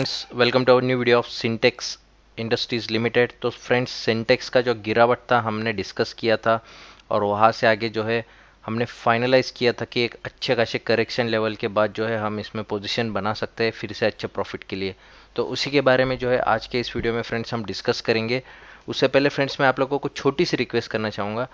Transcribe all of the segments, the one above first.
friends welcome to our new video of Sintex Industries Limited तो friends Sintex का जो गिरावट था हमने डिस्कस किया था और वहाँ से आगे जो है हमने फाइनलाइज़ किया था कि एक अच्छे खासे करेक्शन लेवल के बाद जो है हम इसमें पोजीशन बना सकते हैं फिर से अच्छे प्रॉफिट के लिए तो उसी के बारे में जो है आज के इस वीडियो में फ्रेंड्स हम डिस्कस करेंगे उससे पहले फ्रेंड्स मैं आप लोगों को कुछ छोटी सी रिक्वेस्ट करना चाहूँगा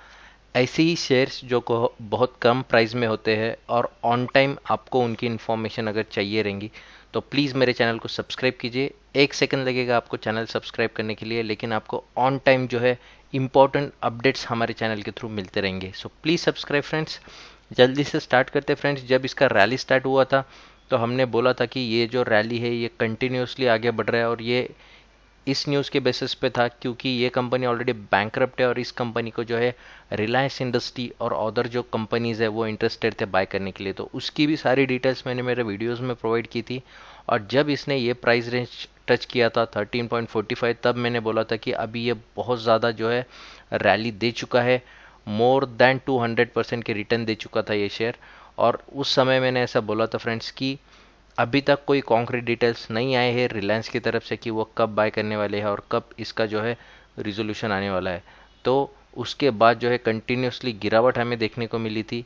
ऐसे ही शेयर्स जो को बहुत कम प्राइस में होते हैं और ऑन टाइम आपको उनकी इन्फॉर्मेशन अगर चाहिए रहेंगी तो प्लीज़ मेरे चैनल को सब्सक्राइब कीजिए एक सेकंड लगेगा आपको चैनल सब्सक्राइब करने के लिए लेकिन आपको ऑन टाइम जो है इंपॉर्टेंट अपडेट्स हमारे चैनल के थ्रू मिलते रहेंगे सो प्लीज़ सब्सक्राइब फ्रेंड्स जल्दी से स्टार्ट करते फ्रेंड्स जब इसका रैली स्टार्ट हुआ था तो हमने बोला था कि ये जो रैली है ये कंटिन्यूसली आगे बढ़ रहा है और ये इस न्यूज़ के बेसिस पे था क्योंकि ये कंपनी ऑलरेडी बैंक है और इस कंपनी को जो है रिलायंस इंडस्ट्री और अदर जो कंपनीज़ है वो इंटरेस्टेड थे बाय करने के लिए तो उसकी भी सारी डिटेल्स मैंने मेरे वीडियोज़ में प्रोवाइड की थी और जब इसने ये प्राइस रेंज टच किया था 13.45 तब मैंने बोला था कि अभी ये बहुत ज़्यादा जो है रैली दे चुका है मोर देन 200 परसेंट के रिटर्न दे चुका था ये शेयर और उस समय मैंने ऐसा बोला था फ्रेंड्स कि अभी तक कोई कॉन्क्रीट डिटेल्स नहीं आए हैं रिलायंस की तरफ से कि वो कब बाय करने वाले हैं और कब इसका जो है रिजोल्यूशन आने वाला है तो उसके बाद जो है कंटिन्यूसली गिरावट हमें देखने को मिली थी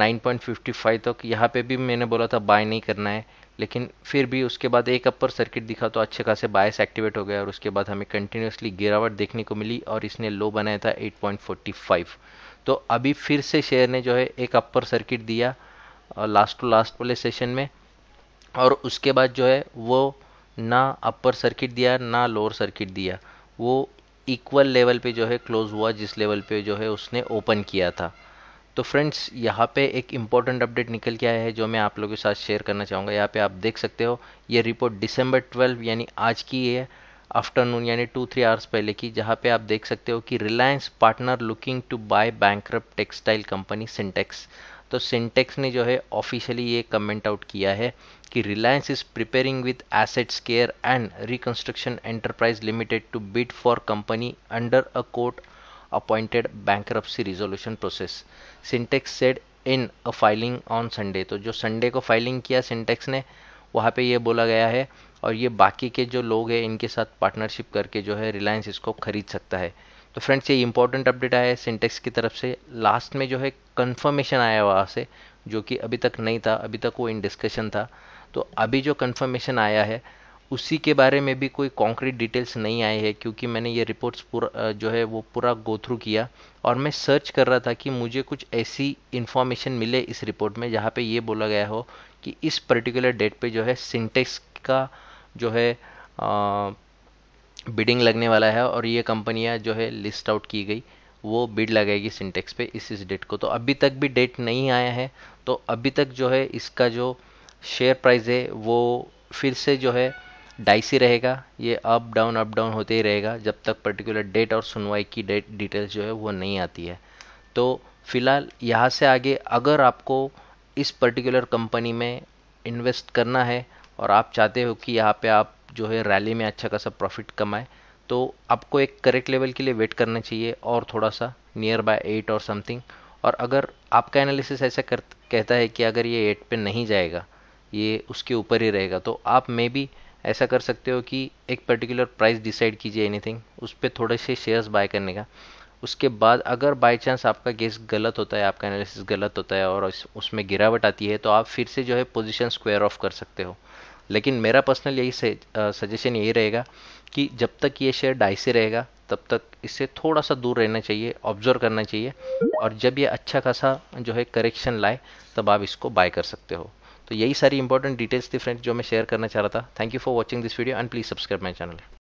9.55 तक यहाँ पे भी मैंने बोला था बाय नहीं करना है लेकिन फिर भी उसके बाद एक अपर सर्किट दिखा तो अच्छे खासे बायस एक्टिवेट हो गया और उसके बाद हमें कंटिन्यूसली गिरावट देखने को मिली और इसने लो बनाया था 8.45 तो अभी फिर से शेयर ने जो है एक अपर सर्किट दिया लास्ट टू लास्ट वाले सेशन में और उसके बाद जो है वो ना अपर सर्किट दिया ना लोअर सर्किट दिया वो इक्वल लेवल पे जो है क्लोज़ हुआ जिस लेवल पे जो है उसने ओपन किया था तो फ्रेंड्स यहाँ पे एक इम्पॉर्टेंट अपडेट निकल के आया है जो मैं आप लोगों के साथ शेयर करना चाहूँगा यहाँ पे आप देख सकते हो ये रिपोर्ट दिसंबर 12 यानी आज की है आफ्टरनून यानी टू थ्री आवर्स पहले की जहाँ पे आप देख सकते हो कि Reliance partner looking to buy bank textile company Sintex तो सिंटेक्स ने जो है ऑफिशियली ये कमेंट आउट किया है कि Reliance is preparing with assets care and reconstruction enterprise limited to bid for company under a court appointed bank resolution process Sintex said in a filing on Sunday तो जो संडे को फाइलिंग किया syntax ने वहाँ पे ये बोला गया है और ये बाकी के जो लोग हैं इनके साथ पार्टनरशिप करके जो है रिलायंस इसको खरीद सकता है तो फ्रेंड्स ये इंपॉर्टेंट अपडेट आया है सिंटेक्स की तरफ से लास्ट में जो है कन्फर्मेशन आया वहाँ से जो कि अभी तक नहीं था अभी तक वो इन डिस्कशन था तो अभी जो कन्फर्मेशन आया है उसी के बारे में भी कोई कॉन्क्रीट डिटेल्स नहीं आई है क्योंकि मैंने ये रिपोर्ट्स पूरा जो है वो पूरा गो थ्रू किया और मैं सर्च कर रहा था कि मुझे कुछ ऐसी इन्फॉर्मेशन मिले इस रिपोर्ट में जहाँ पे ये बोला गया हो कि इस पर्टिकुलर डेट पे जो है सिंटेक्स का जो है बिडिंग लगने वाला है और ये कंपनियां जो है लिस्ट आउट की गई वो बिड लगाएगी सिंटेक्स पे इस इस डेट को तो अभी तक भी डेट नहीं आया है तो अभी तक जो है इसका जो शेयर प्राइस है वो फिर से जो है डाइसी रहेगा ये अप डाउन अप डाउन होते ही रहेगा जब तक पर्टिकुलर डेट और सुनवाई की डेट डिटेल्स जो है वो नहीं आती है तो फिलहाल यहाँ से आगे अगर आपको इस पर्टिकुलर कंपनी में इन्वेस्ट करना है और आप चाहते हो कि यहाँ पे आप जो है रैली में अच्छा खासा प्रॉफिट कमाए तो आपको एक करेक्ट लेवल के लिए वेट करना चाहिए और थोड़ा सा नियर बाय एट और समथिंग और अगर आपका एनालिसिस ऐसा कर कहता है कि अगर ये एट पे नहीं जाएगा ये उसके ऊपर ही रहेगा तो आप मे बी ऐसा कर सकते हो कि एक पर्टिकुलर प्राइस डिसाइड कीजिए एनीथिंग उस पर थोड़े से शेयर्स बाय करने का उसके बाद अगर बाय चांस आपका गेस गलत होता है आपका एनालिसिस गलत होता है और उसमें गिरावट आती है तो आप फिर से जो है पोजीशन स्क्वायर ऑफ कर सकते हो लेकिन मेरा पर्सनल यही सजेशन यही रहेगा कि जब तक ये शेयर डाइसी रहेगा तब तक इससे थोड़ा सा दूर रहना चाहिए ऑब्जर्व करना चाहिए और जब ये अच्छा खासा जो है करेक्शन लाए तब आप इसको बाय कर सकते हो तो यही सारी इंपॉर्टेंट डिटेल्स थी फ्रेंड्स जो मैं शेयर करना चाह रहा था thank you for watching this video and please subscribe my channel